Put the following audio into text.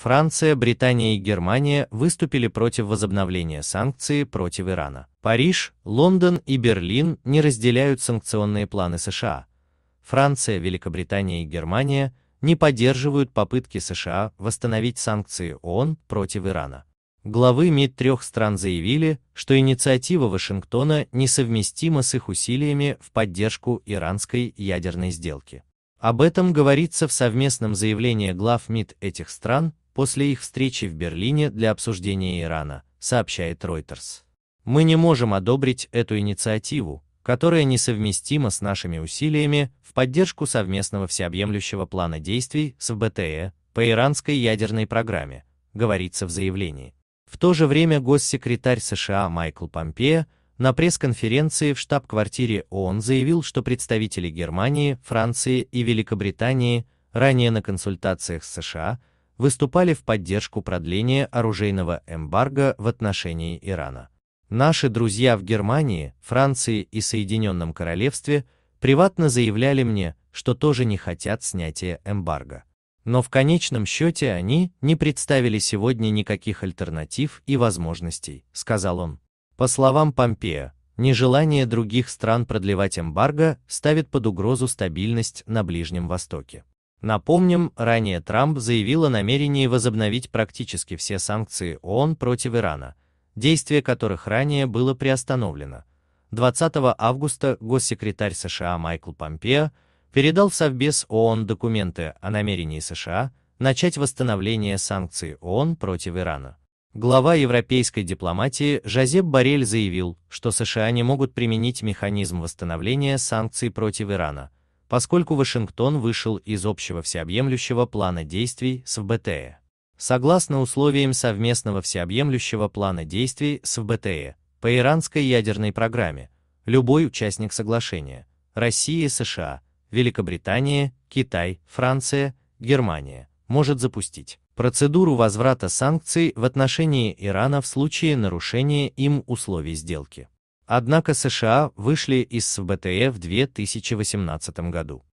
Франция, Британия и Германия выступили против возобновления санкций против Ирана. Париж, Лондон и Берлин не разделяют санкционные планы США. Франция, Великобритания и Германия не поддерживают попытки США восстановить санкции ООН против Ирана. Главы МИД трех стран заявили, что инициатива Вашингтона несовместима с их усилиями в поддержку иранской ядерной сделки. Об этом говорится в совместном заявлении глав МИД этих стран, после их встречи в Берлине для обсуждения Ирана, сообщает Reuters. Мы не можем одобрить эту инициативу, которая несовместима с нашими усилиями в поддержку совместного всеобъемлющего плана действий с ВБТЭ по иранской ядерной программе, говорится в заявлении. В то же время госсекретарь США Майкл Помпео на пресс-конференции в штаб-квартире ООН заявил, что представители Германии, Франции и Великобритании ранее на консультациях с США выступали в поддержку продления оружейного эмбарго в отношении Ирана. Наши друзья в Германии, Франции и Соединенном Королевстве приватно заявляли мне, что тоже не хотят снятия эмбарго. Но в конечном счете они не представили сегодня никаких альтернатив и возможностей, сказал он. По словам Помпея, нежелание других стран продлевать эмбарго ставит под угрозу стабильность на Ближнем Востоке. Напомним, ранее Трамп заявил о намерении возобновить практически все санкции ООН против Ирана, действие которых ранее было приостановлено. 20 августа госсекретарь США Майкл Помпео передал в Совбез ООН документы о намерении США начать восстановление санкций ООН против Ирана. Глава европейской дипломатии Жозеп Барель заявил, что США не могут применить механизм восстановления санкций против Ирана – поскольку Вашингтон вышел из общего всеобъемлющего плана действий с ВБТЭ. Согласно условиям совместного всеобъемлющего плана действий с ВБТЭ по иранской ядерной программе, любой участник соглашения – Россия, США, Великобритания, Китай, Франция, Германия – может запустить процедуру возврата санкций в отношении Ирана в случае нарушения им условий сделки. Однако США вышли из СВБТЭ в 2018 году.